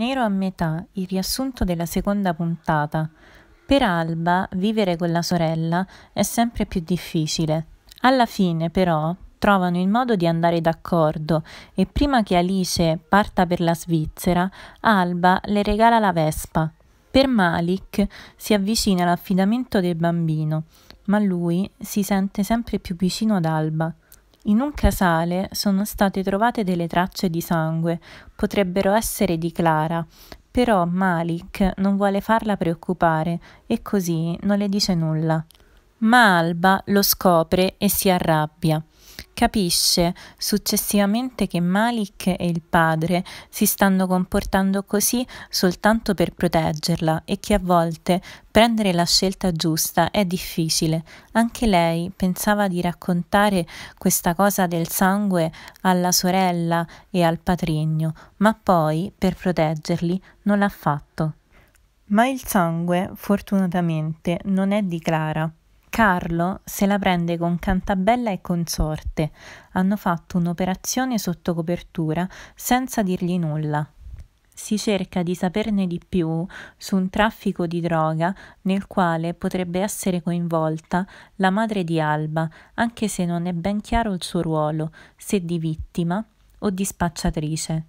Nero a metà, il riassunto della seconda puntata. Per Alba vivere con la sorella è sempre più difficile. Alla fine, però, trovano il modo di andare d'accordo e prima che Alice parta per la Svizzera, Alba le regala la Vespa. Per Malik si avvicina l'affidamento del bambino, ma lui si sente sempre più vicino ad Alba. In un casale sono state trovate delle tracce di sangue, potrebbero essere di Clara, però Malik non vuole farla preoccupare e così non le dice nulla. Ma Alba lo scopre e si arrabbia. Capisce successivamente che Malik e il padre si stanno comportando così soltanto per proteggerla e che a volte prendere la scelta giusta è difficile. Anche lei pensava di raccontare questa cosa del sangue alla sorella e al patrigno, ma poi, per proteggerli, non l'ha fatto. Ma il sangue, fortunatamente, non è di Clara. Carlo se la prende con Cantabella e consorte. Hanno fatto un'operazione sotto copertura senza dirgli nulla. Si cerca di saperne di più su un traffico di droga nel quale potrebbe essere coinvolta la madre di Alba, anche se non è ben chiaro il suo ruolo, se di vittima o di spacciatrice.